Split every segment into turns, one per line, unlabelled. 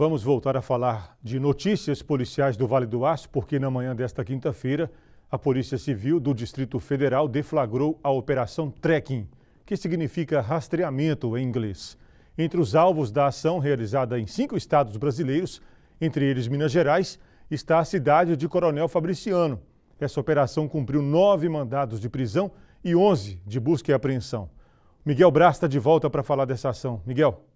Vamos voltar a falar de notícias policiais do Vale do Aço, porque na manhã desta quinta-feira, a Polícia Civil do Distrito Federal deflagrou a Operação Trekking, que significa rastreamento em inglês. Entre os alvos da ação, realizada em cinco estados brasileiros, entre eles Minas Gerais, está a cidade de Coronel Fabriciano. Essa operação cumpriu nove mandados de prisão e onze de busca e apreensão. Miguel Brasta de volta para falar dessa ação. Miguel.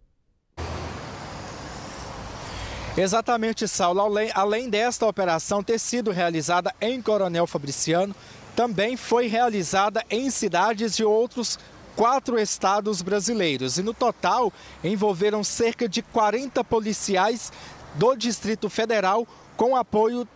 Exatamente, Saulo. Além desta operação ter sido realizada em Coronel Fabriciano, também foi realizada em cidades de outros quatro estados brasileiros. E no total envolveram cerca de 40 policiais do Distrito Federal com apoio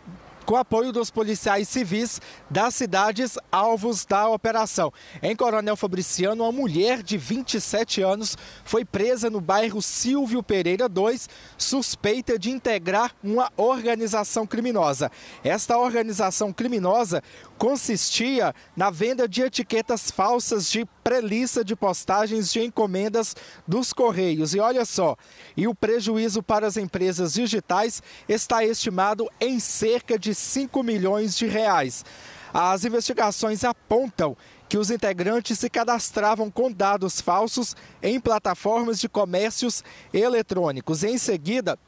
com apoio dos policiais civis das cidades alvos da operação. Em Coronel Fabriciano, uma mulher de 27 anos foi presa no bairro Silvio Pereira 2, suspeita de integrar uma organização criminosa. Esta organização criminosa consistia na venda de etiquetas falsas de pré-lista de postagens de encomendas dos Correios. E olha só, e o prejuízo para as empresas digitais está estimado em cerca de 5 milhões de reais. As investigações apontam que os integrantes se cadastravam com dados falsos em plataformas de comércios eletrônicos. Em seguida,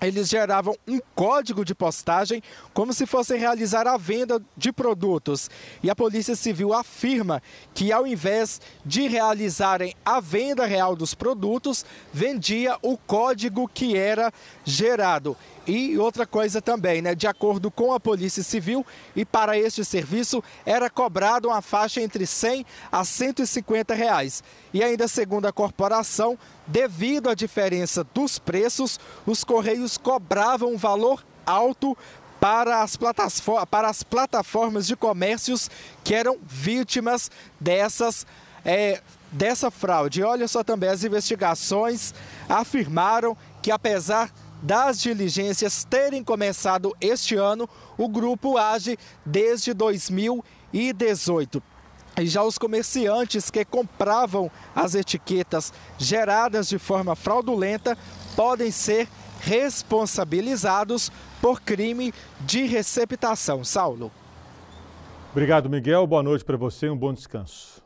eles geravam um código de postagem como se fossem realizar a venda de produtos. E a Polícia Civil afirma que, ao invés de realizarem a venda real dos produtos, vendia o código que era gerado. E outra coisa também, né? De acordo com a Polícia Civil, e para este serviço era cobrado uma faixa entre 100 a 150 reais. E ainda segundo a corporação, devido à diferença dos preços, os correios cobravam um valor alto para as, para as plataformas de comércios que eram vítimas dessas é, dessa fraude. E olha só também, as investigações afirmaram que apesar das diligências terem começado este ano, o grupo age desde 2018. E já os comerciantes que compravam as etiquetas geradas de forma fraudulenta podem ser responsabilizados por crime de receptação. Saulo. Obrigado, Miguel.
Boa noite para você e um bom descanso.